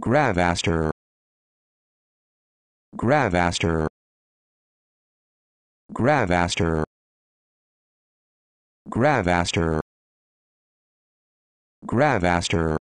Gravaster Gravaster Gravaster Gravaster Gravaster